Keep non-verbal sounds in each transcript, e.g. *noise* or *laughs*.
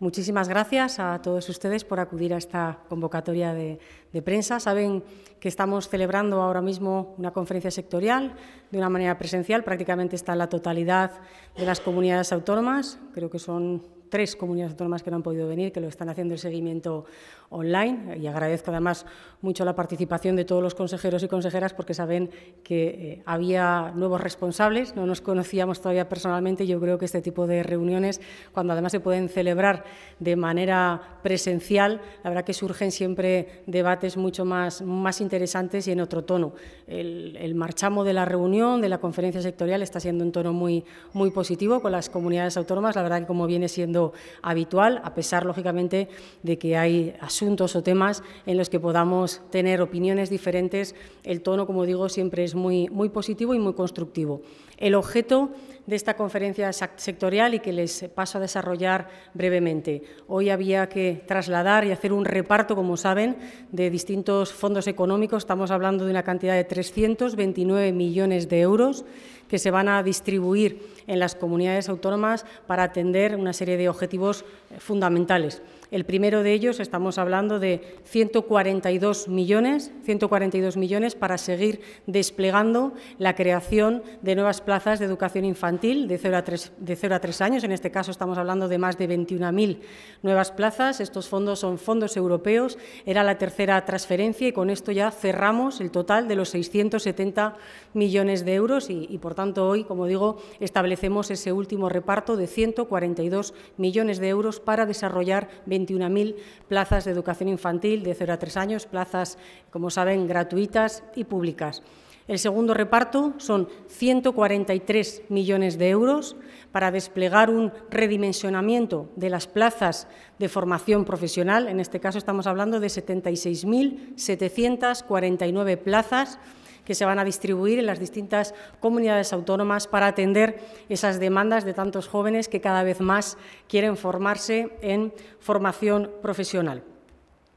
Muchísimas gracias a todos ustedes por acudir a esta convocatoria de, prensa. Saben que estamos celebrando ahora mismo una conferencia sectorial de una manera presencial. Prácticamente está la totalidad de las comunidades autónomas. Creo que son tres comunidades autónomas que no han podido venir, que lo están haciendo el seguimiento online y agradezco además mucho la participación de todos los consejeros y consejeras porque saben que eh, había nuevos responsables, no nos conocíamos todavía personalmente. Yo creo que este tipo de reuniones, cuando además se pueden celebrar de manera presencial, la verdad que surgen siempre debates mucho más, más interesantes y en otro tono. El, marchamo de la reunión, de la conferencia sectorial, está siendo un tono muy, muy positivo con las comunidades autónomas. La verdad que como viene siendo habitual, a pesar, lógicamente, de que hay asuntos o temas en los que podamos tener opiniones diferentes. El tono, como digo, siempre es muy, muy positivo y muy constructivo. El objeto de esta conferencia sectorial y que les paso a desarrollar brevemente. Hoy había que trasladar y hacer un reparto, como saben, de distintos fondos económicos. Estamos hablando de una cantidad de 329 millones de euros que se van a distribuir en las comunidades autónomas para atender una serie de objetivos fundamentales. El primero de ellos estamos hablando de 142 millones, 142 millones para seguir desplegando la creación de nuevas plazas de educación infantil de 0 a 3, años. En este caso estamos hablando de más de 21.000 nuevas plazas. Estos fondos son fondos europeos. Era la tercera transferencia y con esto ya cerramos el total de los 670 millones de euros y, por tanto hoy, como digo, establecemos ese último reparto de 142 millones de euros para desarrollar 20 21.000 plazas de educación infantil de 0 a 3 años, plazas, como saben, gratuitas y públicas. El segundo reparto son 143 millones de euros para desplegar un redimensionamiento de las plazas de formación profesional. En este caso estamos hablando de 76.749 plazas que se van a distribuir en las distintas comunidades autónomas para atender esas demandas de tantos jóvenes que cada vez más quieren formarse en formación profesional.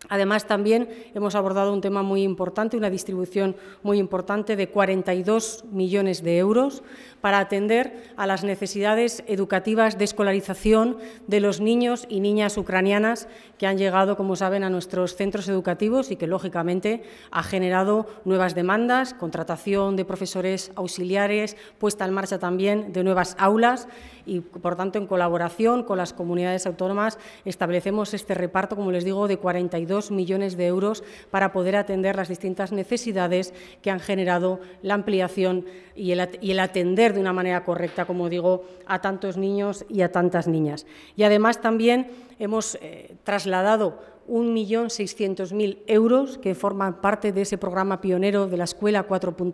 Además, también hemos abordado un tema muy importante, una distribución muy importante de 42 millones de euros para atender a las necesidades educativas de escolarización de los niños y niñas ucranianas que han llegado, como saben, a nuestros centros educativos y que, lógicamente, ha generado nuevas demandas, contratación de profesores auxiliares, puesta en marcha también de nuevas aulas y, por tanto, en colaboración con las comunidades autónomas establecemos este reparto, como les digo, de 42 2 millones de euros para poder atender las distintas necesidades que han generado la ampliación y el, atender de una manera correcta, como digo, a tantos niños y a tantas niñas. Y además también hemos eh, trasladado 1.600.000 euros que forman parte de ese programa pionero de la Escuela 4.0,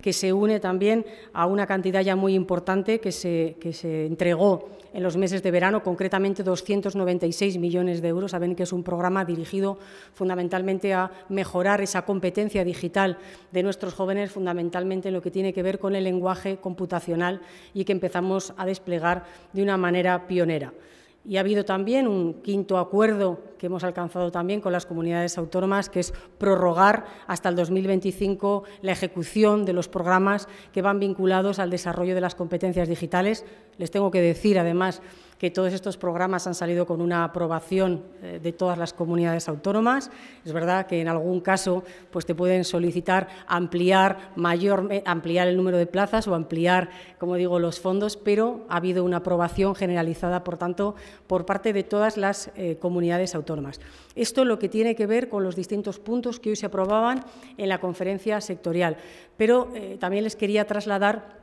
que se une también a una cantidad ya muy importante que se, que se entregó en los meses de verano, concretamente 296 millones de euros. Saben que es un programa dirigido fundamentalmente a mejorar esa competencia digital de nuestros jóvenes, fundamentalmente en lo que tiene que ver con el lenguaje computacional y que empezamos a desplegar de una manera pionera. Y ha habido también un quinto acuerdo que hemos alcanzado también con las comunidades autónomas, que es prorrogar hasta el 2025 la ejecución de los programas que van vinculados al desarrollo de las competencias digitales. Les tengo que decir, además, que todos estos programas han salido con una aprobación eh, de todas las comunidades autónomas. Es verdad que en algún caso pues, te pueden solicitar ampliar, mayor, eh, ampliar el número de plazas o ampliar, como digo, los fondos, pero ha habido una aprobación generalizada, por tanto, por parte de todas las eh, comunidades autónomas. Esto es lo que tiene que ver con los distintos puntos que hoy se aprobaban en la conferencia sectorial. Pero también les quería trasladar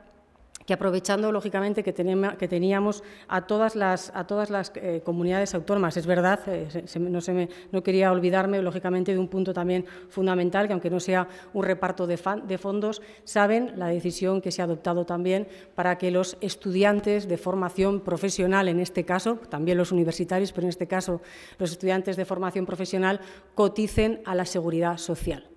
que aprovechando lógicamente que, teníamos a todas las, a todas las eh, comunidades autónomas. Es verdad, eh, no, quería olvidarme lógicamente de un punto también fundamental, que aunque no sea un reparto de, de, fondos, saben la decisión que se ha adoptado también para que los estudiantes de formación profesional, en este caso, también los universitarios, pero en este caso los estudiantes de formación profesional, coticen a la seguridad social.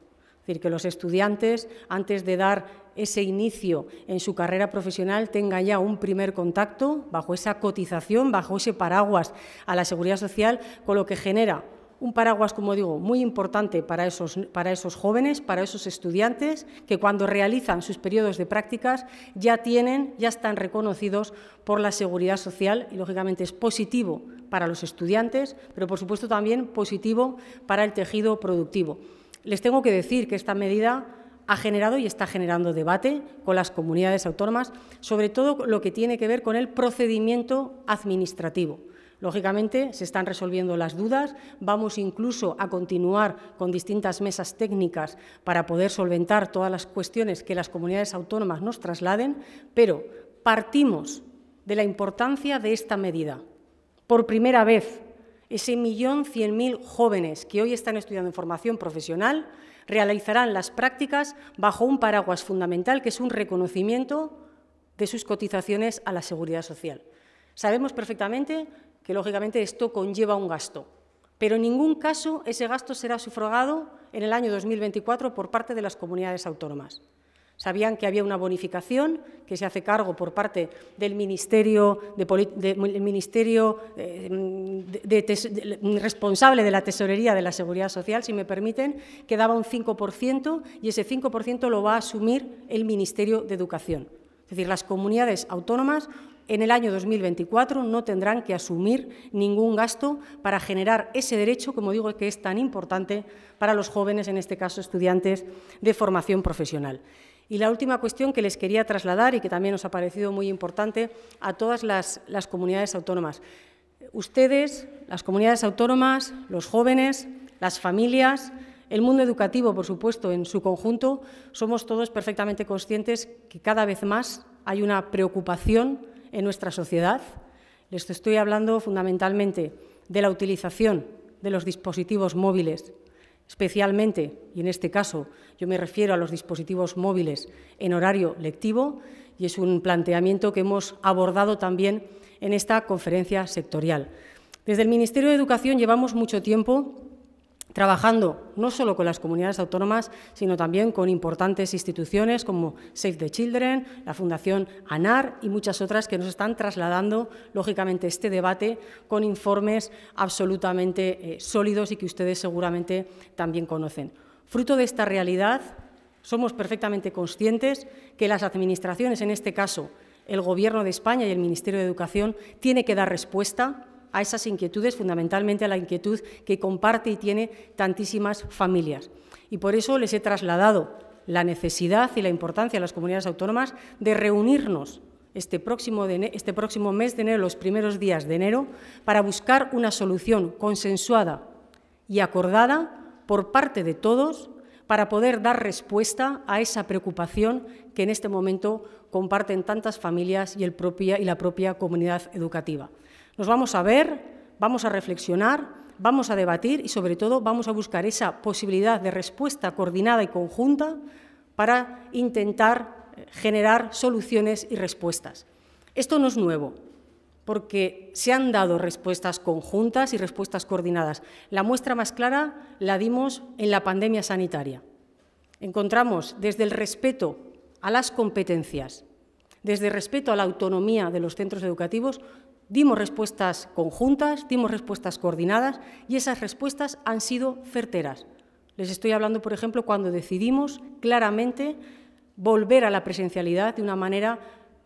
Es decir, que los estudiantes, antes de dar ese inicio en su carrera profesional tenga ya un primer contacto bajo esa cotización, bajo ese paraguas a la seguridad social, con lo que genera un paraguas, como digo, muy importante para esos, para esos jóvenes, para esos estudiantes, que cuando realizan sus periodos de prácticas ya tienen, ya están reconocidos por la seguridad social y, lógicamente, es positivo para los estudiantes, pero, por supuesto, también positivo para el tejido productivo. Les tengo que decir que esta medida ha generado y está generando debate con las comunidades autónomas, sobre todo lo que tiene que ver con el procedimiento administrativo. Lógicamente, se están resolviendo las dudas. Vamos incluso a continuar con distintas mesas técnicas para poder solventar todas las cuestiones que las comunidades autónomas nos trasladen, pero partimos de la importancia de esta medida. Por primera vez, ese millón cien mil jóvenes que hoy están estudiando en formación profesional realizarán las prácticas bajo un paraguas fundamental que es un reconocimiento de sus cotizaciones a la seguridad social. Sabemos perfectamente que, lógicamente, esto conlleva un gasto, pero en ningún caso ese gasto será sufragado en el año 2024 por parte de las comunidades autónomas. Sabían que había una bonificación que se hace cargo por parte del Ministerio, responsable de la tesorería de la Seguridad Social, si me permiten, que daba un 5% y ese 5% lo va a asumir el Ministerio de Educación. Es decir, las comunidades autónomas en el año 2024 no tendrán que asumir ningún gasto para generar ese derecho, como digo, que es tan importante para los jóvenes, en este caso estudiantes de formación profesional. Y la última cuestión que les quería trasladar y que también nos ha parecido muy importante a todas las, comunidades autónomas. Ustedes, las comunidades autónomas, los jóvenes, las familias, el mundo educativo, por supuesto, en su conjunto, somos todos perfectamente conscientes que cada vez más hay una preocupación en nuestra sociedad. Les estoy hablando fundamentalmente de la utilización de los dispositivos móviles especialmente, y en este caso yo me refiero a los dispositivos móviles en horario lectivo, y es un planteamiento que hemos abordado también en esta conferencia sectorial. Desde el Ministerio de Educación llevamos mucho tiempo trabajando no solo con las comunidades autónomas, sino también con importantes instituciones como Save the Children, la Fundación ANAR y muchas otras que nos están trasladando, lógicamente, este debate con informes absolutamente eh, sólidos y que ustedes seguramente también conocen. Fruto de esta realidad, somos perfectamente conscientes que las administraciones, en este caso el Gobierno de España y el Ministerio de Educación, tiene que dar respuesta a esas inquietudes, fundamentalmente a la inquietud que comparte y tiene tantísimas familias. Y por eso les he trasladado la necesidad y la importancia a las comunidades autónomas de reunirnos este, este próximo, mes de enero, los primeros días de enero, para buscar una solución consensuada y acordada por parte de todos para poder dar respuesta a esa preocupación que en este momento comparten tantas familias y la propia comunidad educativa. Nos vamos a ver, vamos a reflexionar, vamos a debatir y sobre todo vamos a buscar esa posibilidad de respuesta coordinada y conjunta para intentar eh, generar soluciones y respuestas. Esto no es nuevo, porque se han dado respuestas conjuntas y respuestas coordinadas. La muestra más clara la dimos en la pandemia sanitaria. Encontramos desde el respeto a las competencias, desde el respeto a la autonomía de los centros educativos, dimos respuestas conjuntas, dimos respuestas coordinadas y esas respuestas han sido certeras. Les estoy hablando, por ejemplo, cuando decidimos claramente volver a la presencialidad de una manera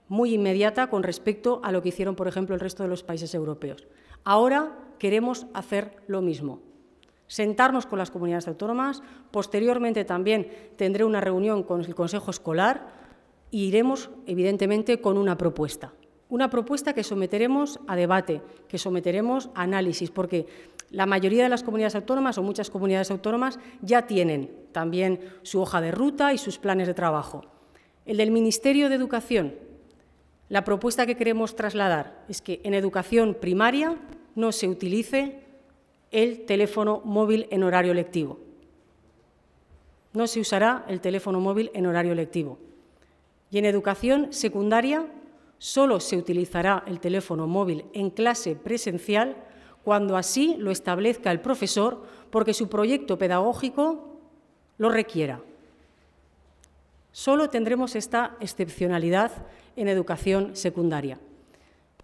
muy inmediata con respecto a lo que hicieron, por ejemplo, el resto de los países europeos. Ahora queremos hacer lo mismo, sentarnos con las comunidades autónomas, posteriormente también tendré una reunión con el Consejo Escolar e iremos, evidentemente, con una propuesta una propuesta que someteremos a debate, que someteremos a análisis, porque la mayoría de las comunidades autónomas o muchas comunidades autónomas ya tienen también su hoja de ruta y sus planes de trabajo. El del Ministerio de Educación, la propuesta que queremos trasladar es que en educación primaria no se utilice el teléfono móvil en horario lectivo. No se usará el teléfono móvil en horario lectivo. Y en educación secundaria Solo se utilizará el teléfono móvil en clase presencial cuando así lo establezca el profesor porque su proyecto pedagógico lo requiera. Solo tendremos esta excepcionalidad en educación secundaria.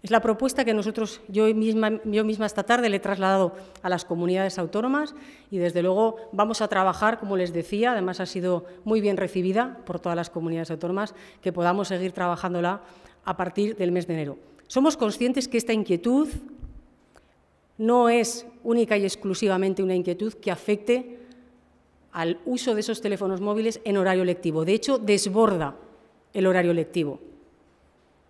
Es la propuesta que nosotros, yo misma, yo misma esta tarde le he trasladado a las comunidades autónomas y desde luego vamos a trabajar, como les decía, además ha sido muy bien recibida por todas las comunidades autónomas, que podamos seguir trabajándola a partir del mes de enero. Somos conscientes que esta inquietud no es única y exclusivamente una inquietud que afecte al uso de esos teléfonos móviles en horario lectivo. De hecho, desborda el horario lectivo.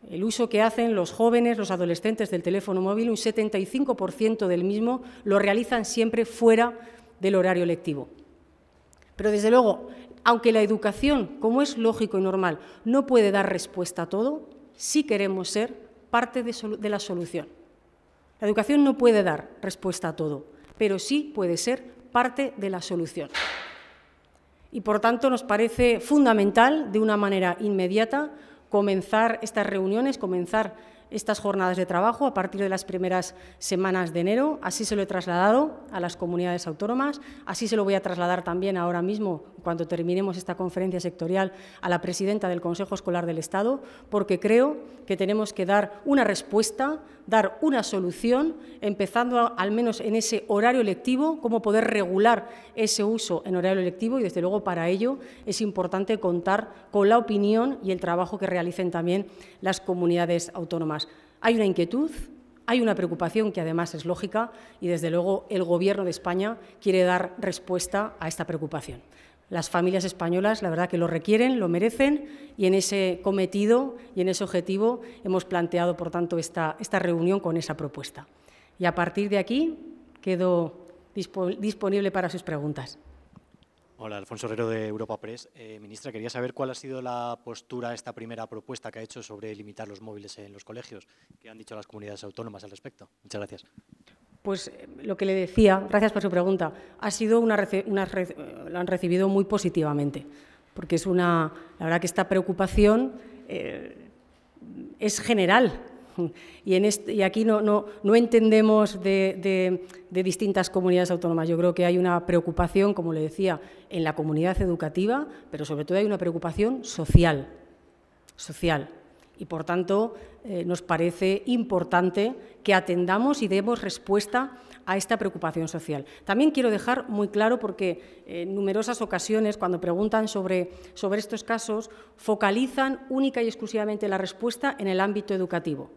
El uso que hacen los jóvenes, los adolescentes del teléfono móvil, un 75% del mismo lo realizan siempre fuera del horario lectivo. Pero desde luego, aunque la educación, como es lógico y normal, no puede dar respuesta a todo, sí queremos ser parte de, de la solución. La educación no puede dar respuesta a todo, pero sí puede ser parte de la solución. Y por tanto nos parece fundamental, de una manera inmediata, comenzar estas reuniones, comenzar estas jornadas de trabajo a partir de las primeras semanas de enero. Así se lo he trasladado a las comunidades autónomas, así se lo voy a trasladar también ahora mismo, cuando terminemos esta conferencia sectorial, a la presidenta del Consejo Escolar del Estado, porque creo que tenemos que dar una respuesta, dar una solución, empezando al menos en ese horario lectivo, cómo poder regular ese uso en horario lectivo y, desde luego, para ello es importante contar con la opinión y el trabajo que realicen también las comunidades autónomas. Hay una inquietud, hay una preocupación que además es lógica y desde luego el Gobierno de España quiere dar respuesta a esta preocupación. Las familias españolas, la verdad que lo requieren, lo merecen y en ese cometido y en ese objetivo hemos planteado, por tanto, esta, esta reunión con esa propuesta. Y a partir de aquí quedo disponible para sus preguntas. Hola, Alfonso Herrero de Europa Press. Eh, ministra, quería saber cuál ha sido la postura esta primera propuesta que ha hecho sobre limitar los móviles en los colegios. ¿Qué han dicho las comunidades autónomas al respecto? Muchas gracias. Pues eh, lo que le decía, gracias por su pregunta, ha sido una, una la han recibido muy positivamente, porque es una, la verdad que esta preocupación eh, es general *laughs* Y, aquí no, entendemos de, distintas comunidades autónomas. Yo creo que hay una preocupación, como le decía, en la comunidad educativa, pero sobre todo hay una preocupación social. social. Y por tanto, eh, nos parece importante que atendamos y demos respuesta a esta preocupación social. También quiero dejar muy claro, porque eh, en numerosas ocasiones, cuando preguntan sobre estos casos, focalizan única y exclusivamente la respuesta en el ámbito educativo.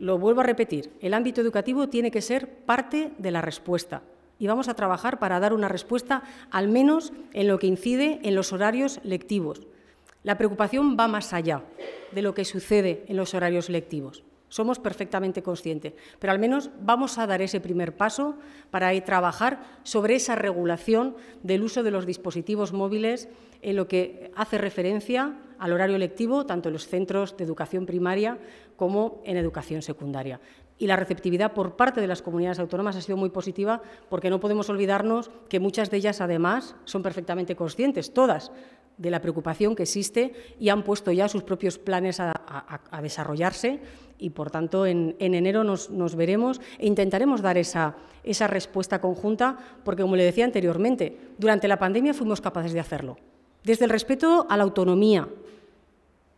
Lo vuelvo a repetir, el ámbito educativo tiene que ser parte de la respuesta y vamos a trabajar para dar una respuesta al menos en lo que incide en los horarios lectivos. La preocupación va más allá de lo que sucede en los horarios lectivos. Somos perfectamente conscientes, pero al menos vamos a dar ese primer paso para trabajar sobre esa regulación del uso de los dispositivos móviles en lo que hace referencia al horario lectivo, tanto en los centros de educación primaria como en educación secundaria. Y la receptividad por parte de las comunidades autónomas ha sido muy positiva porque no podemos olvidarnos que muchas de ellas, además, son perfectamente conscientes, todas, de la preocupación que existe y han puesto ya sus propios planes a, desarrollarse y, por tanto, en, enero nos, nos, veremos e intentaremos dar esa, esa respuesta conjunta porque, como le decía anteriormente, durante la pandemia fuimos capaces de hacerlo desde el respeto a la autonomía,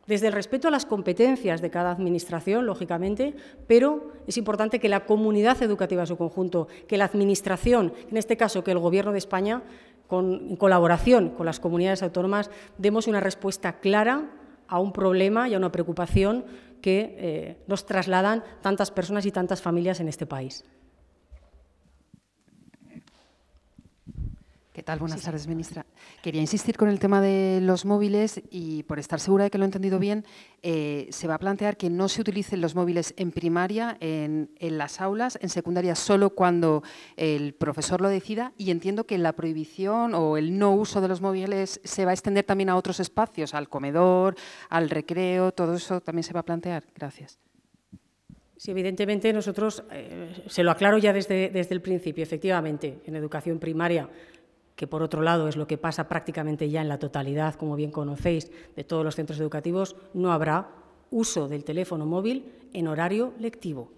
desde el respeto a las competencias de cada administración, lógicamente, pero es importante que la comunidad educativa en su conjunto, que la administración, en este caso que el Gobierno de España, con, en colaboración con las comunidades autónomas, demos una respuesta clara a un problema y a una preocupación que eh, nos trasladan tantas personas y tantas familias en este país. ¿Qué tal? Buenas tardes, ministra. Quería insistir con el tema de los móviles y, por estar segura de que lo he entendido bien, eh, se va a plantear que no se utilicen los móviles en primaria, en, las aulas, en secundaria solo cuando el profesor lo decida y entiendo que la prohibición o el no uso de los móviles se va a extender también a otros espacios, al comedor, al recreo, todo eso también se va a plantear. Gracias. Sí, evidentemente nosotros, eh, se lo aclaro ya desde el principio, efectivamente, en educación primaria que por otro lado es lo que pasa prácticamente ya en la totalidad, como bien conocéis, de todos los centros educativos, no habrá uso del teléfono móvil en horario lectivo.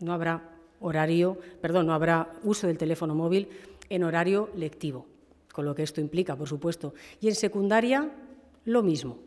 No habrá horario, perdón, no habrá uso del teléfono móvil en horario lectivo, con lo que esto implica, por supuesto. Y en secundaria, lo mismo,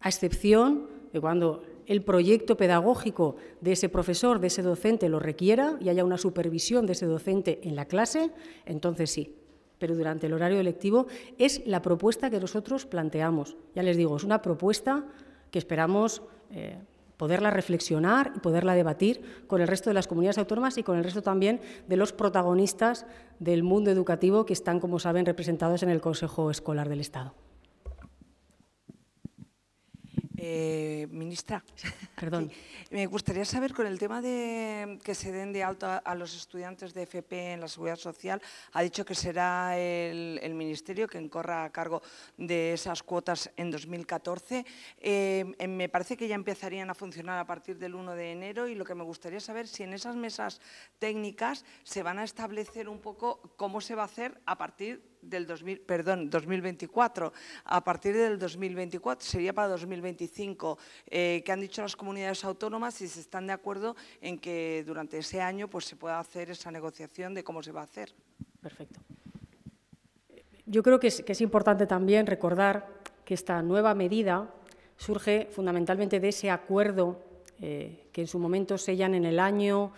a excepción de cuando el proyecto pedagógico de ese profesor, de ese docente, lo requiera y haya una supervisión de ese docente en la clase, entonces sí. Pero durante el horario electivo es la propuesta que nosotros planteamos. Ya les digo, es una propuesta que esperamos eh, poderla reflexionar y poderla debatir con el resto de las comunidades autónomas y con el resto también de los protagonistas del mundo educativo que están, como saben, representados en el Consejo Escolar del Estado. Eh, ministra, *laughs* perdón. me gustaría saber con el tema de que se den de alta a los estudiantes de FP en la Seguridad Social, ha dicho que será el, Ministerio quien corra a cargo de esas cuotas en 2014. Eh, em, me parece que ya empezarían a funcionar a partir del 1 de enero y lo que me gustaría saber si en esas mesas técnicas se van a establecer un poco cómo se va a hacer a partir del 2000, perdón, 2024, a partir del 2024, sería para 2025, eh, que han dicho las comunidades autónomas y si se están de acuerdo en que durante ese año pues, se pueda hacer esa negociación de cómo se va a hacer. Perfecto. Yo creo que es, importante también recordar que esta nueva medida surge fundamentalmente de ese acuerdo eh, que en su momento sellan en el año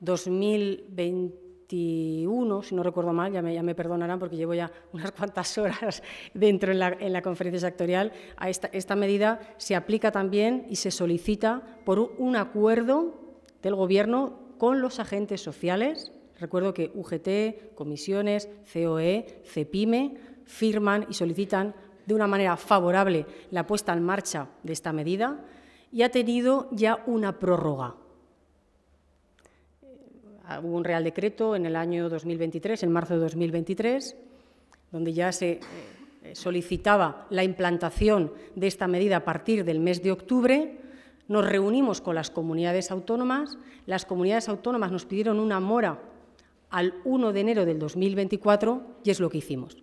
2020 21, si no recuerdo mal, ya me, perdonarán porque llevo ya *laughs* unas cuantas horas dentro en la, conferencia sectorial, a esta, esta medida se aplica también y se solicita por un acuerdo del Gobierno con los agentes sociales. Recuerdo que UGT, comisiones, COE, CEPIME firman y solicitan de una manera favorable la puesta en marcha de esta medida y ha tenido ya una prórroga Ah, hubo un Real Decreto en el año 2023, en marzo de 2023, donde ya se eh, solicitaba la implantación de esta medida a partir del mes de octubre. Nos reunimos con las comunidades autónomas. Las comunidades autónomas nos pidieron una mora al 1 de enero del 2024 y es lo que hicimos.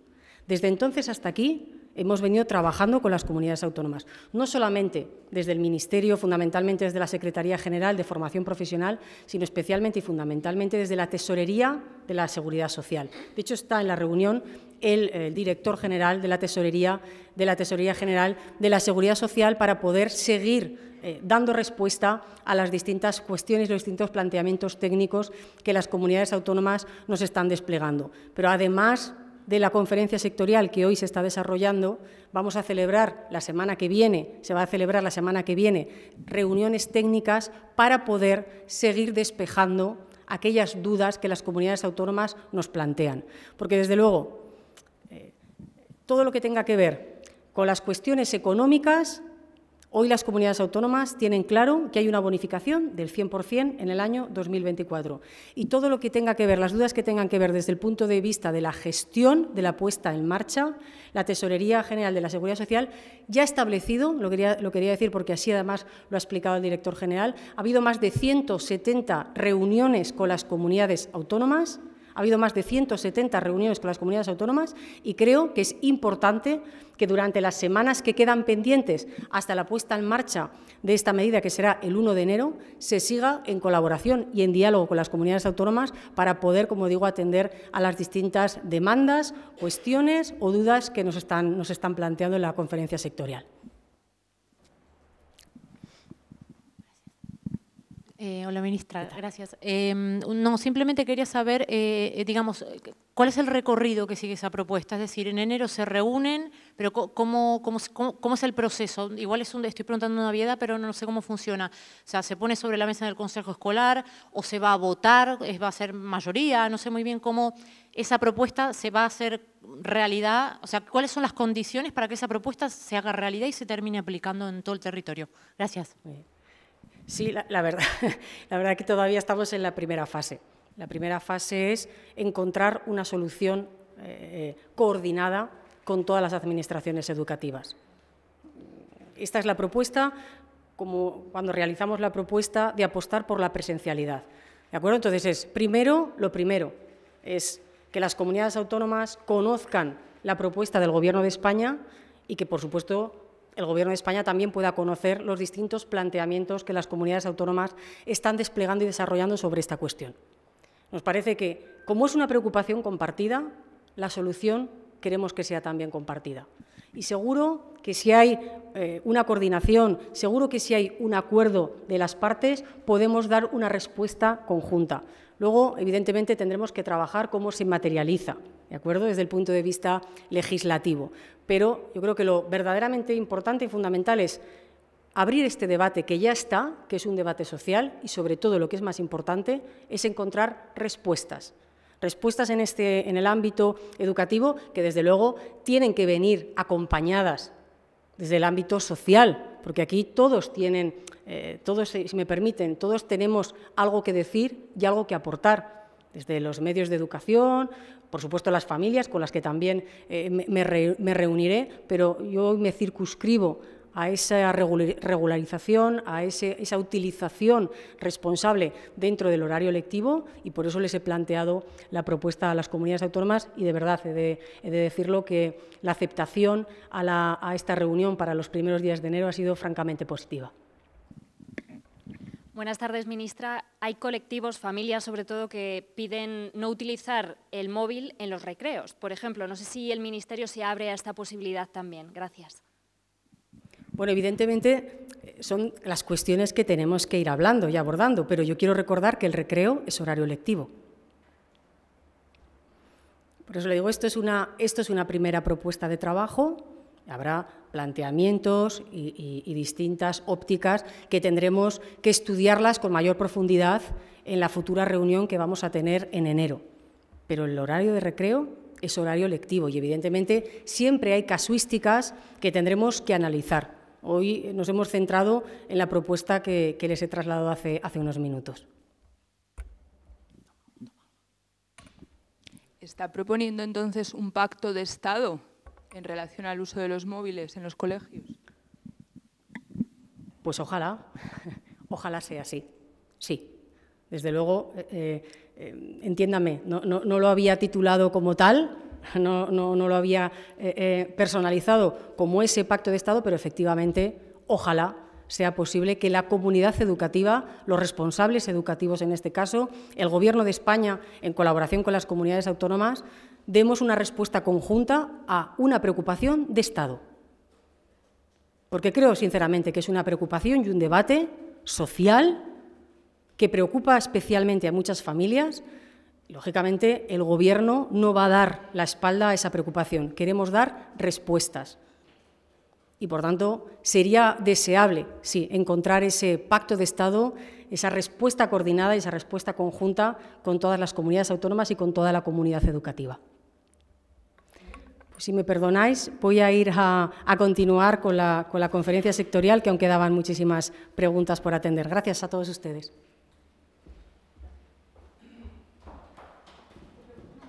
Desde entonces hasta aquí hemos venido trabajando con las comunidades autónomas, no solamente desde el Ministerio, fundamentalmente desde la Secretaría General de Formación Profesional, sino especialmente y fundamentalmente desde la Tesorería de la Seguridad Social. De hecho, está en la reunión el, director general de la Tesorería de la Tesorería General de la Seguridad Social para poder seguir eh, dando respuesta a las distintas cuestiones, los distintos planteamientos técnicos que las comunidades autónomas nos están desplegando. Pero además de la conferencia sectorial que hoy se está desarrollando, vamos a celebrar la semana que viene, se va a celebrar la semana que viene, reuniones técnicas para poder seguir despejando aquellas dudas que las comunidades autónomas nos plantean. Porque, desde luego, eh, todo lo que tenga que ver con las cuestiones económicas Hoy las comunidades autónomas tienen claro que hay una bonificación del 100% en el año 2024 y todo lo que tenga que ver, las dudas que tengan que ver desde el punto de vista de la gestión de la puesta en marcha, la Tesorería General de la Seguridad Social ya ha establecido, lo quería, lo quería decir porque así además lo ha explicado el director general, ha habido más de 170 reuniones con las comunidades autónomas ha habido más de 170 reuniones con las comunidades autónomas y creo que es importante que durante las semanas que quedan pendientes hasta la puesta en marcha de esta medida, que será el 1 de enero, se siga en colaboración y en diálogo con las comunidades autónomas para poder, como digo, atender a las distintas demandas, cuestiones o dudas que nos están, nos están planteando en la conferencia sectorial. Eh, hola, ministra. Gracias. Em, no, simplemente quería saber, eh, eh, digamos, cuál es el recorrido que sigue esa propuesta. Es decir, en enero se reúnen, pero ¿cómo, es el proceso? Igual es un, estoy preguntando una viedad, pero no sé cómo funciona. O sea, ¿se pone sobre la mesa del Consejo Escolar o se va a votar? ¿Va a ser mayoría? No sé muy bien cómo esa propuesta se va a hacer realidad. O sea, ¿cuáles son las condiciones para que esa propuesta se haga realidad y se termine aplicando en todo el territorio? Gracias. Sí, la, verdad, *laughs* la verdad que todavía estamos en la primera fase. La primera fase es encontrar una solución eh, coordinada con todas las administraciones educativas. Esta es la propuesta, como cuando realizamos la propuesta de apostar por la presencialidad. ¿De acuerdo? Entonces es, primero, lo primero, es que las comunidades autónomas conozcan la propuesta del Gobierno de España y que, por supuesto, el Gobierno de España también pueda conocer los distintos planteamientos que las comunidades autónomas están desplegando y desarrollando sobre esta cuestión. Nos parece que, como es una preocupación compartida, la solución queremos que sea también compartida. Y seguro que si hay eh, una coordinación, seguro que si hay un acuerdo de las partes, podemos dar una respuesta conjunta. Luego, evidentemente, tendremos que trabajar cómo se materializa. ¿de acuerdo? Desde el punto de vista legislativo. Pero yo creo que lo verdaderamente importante y fundamental es abrir este debate que ya está, que es un debate social, y sobre todo lo que es más importante, es encontrar respuestas. Respuestas en, este, en el ámbito educativo que, desde luego, tienen que venir acompañadas desde el ámbito social, porque aquí todos tienen, eh, todos, si me permiten, todos tenemos algo que decir y algo que aportar, desde los medios de educación, por supuesto, las familias con las que también eh, me, reuniré, pero yo me circunscribo a esa regularización, a esa utilización responsable dentro del horario lectivo y por eso les he planteado la propuesta a las comunidades autónomas y de verdad he de, decirlo que la aceptación a esta reunión para los primeros días de enero ha sido francamente positiva. Buenas tardes, ministra. Hay colectivos, familias sobre todo, que piden no utilizar el móvil en los recreos. Por ejemplo, no sé si el Ministerio se abre a esta posibilidad también. Gracias. Bueno, evidentemente eh, son las cuestiones que tenemos que ir hablando y abordando, pero yo quiero recordar que el recreo es horario lectivo. Por eso le digo, esto es una, esto es una primera propuesta de trabajo Habrá planteamientos y, distintas ópticas que tendremos que estudiarlas con mayor profundidad en la futura reunión que vamos a tener en enero. Pero el horario de recreo es horario lectivo y, evidentemente, siempre hay casuísticas que tendremos que analizar. Hoy nos hemos centrado en la propuesta que, les he trasladado hace unos minutos. ¿Está proponiendo entonces un pacto de Estado en relación al uso de los móviles en los colegios? Pues ojalá, *laughs* ojalá sea así, sí. Desde luego, eh, eh, em, entiéndame, no, lo había titulado como tal, *laughs* no, lo había eh, personalizado como ese pacto de Estado, pero efectivamente, ojalá sea posible que la comunidad educativa, los responsables educativos en este caso, el Gobierno de España, en colaboración con las comunidades autónomas, demos una respuesta conjunta a una preocupación de Estado. Porque creo, sinceramente, que es una preocupación y un debate social que preocupa especialmente a muchas familias. Lógicamente, el Gobierno no va a dar la espalda a esa preocupación. Queremos dar respuestas. Y, por tanto, sería deseable, sí, encontrar ese pacto de Estado, esa respuesta coordinada y esa respuesta conjunta con todas las comunidades autónomas y con toda la comunidad educativa si me perdonáis, voy a ir a, a continuar con la, con la conferencia sectorial, que aún quedaban muchísimas preguntas por atender. Gracias a todos ustedes.